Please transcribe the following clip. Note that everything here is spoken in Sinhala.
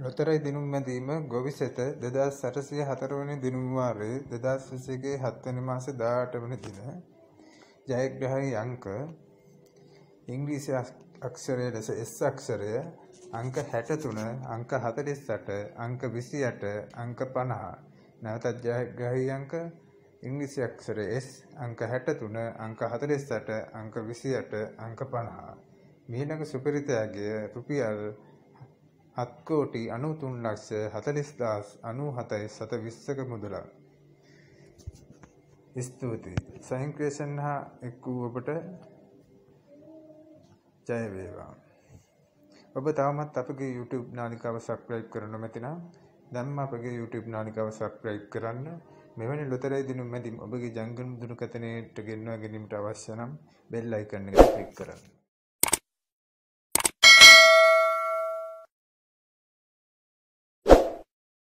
නොතරයි දිනුම් මැදීම ගොවිසෙත 2804 වෙනි දිනුම් වාරයේ 2020 ගේ 7 වෙනි මාසේ 18 වෙනි දින ජයග්‍රහණී අංක ඉංග්‍රීසි අක්ෂරය ලෙස S අක්ෂරය අංක 63 අංක 48 අංක 28 අංක 50 නැවතත් ජයග්‍රහණී අංක ඉංග්‍රීසි අක්ෂරය S අංක 63 අංක 48 අංක 28 අංක 50 මීළඟ සුපරිතයාගේ රුපියල් 1 හත්කෝටි අනුතුන් ලක්ෂ හතලිස්දස් අනු හතයි සත විස්සක මුදලා. ස්තුතියි සයිංක්‍රේෂන් හා එක් වූ ඔබට ජයවේවා. ඔබ තවමත් අපගේ YouTube නාලිකාව සබස්ක්‍රයිබ් කරන නොමැතිනම් දැන්ම අපගේ YouTube නාලිකාව සබස්ක්‍රයිබ් කරන්න මෙවැනි ලොතරැයි දිනුම් මැදින් ඔබගේ ජංගම දුරකථනයට ගෙන්වා ගැනීමට අවශ්‍ය නම් බෙල් අයිකන් එක ක්ලික් කරන්න.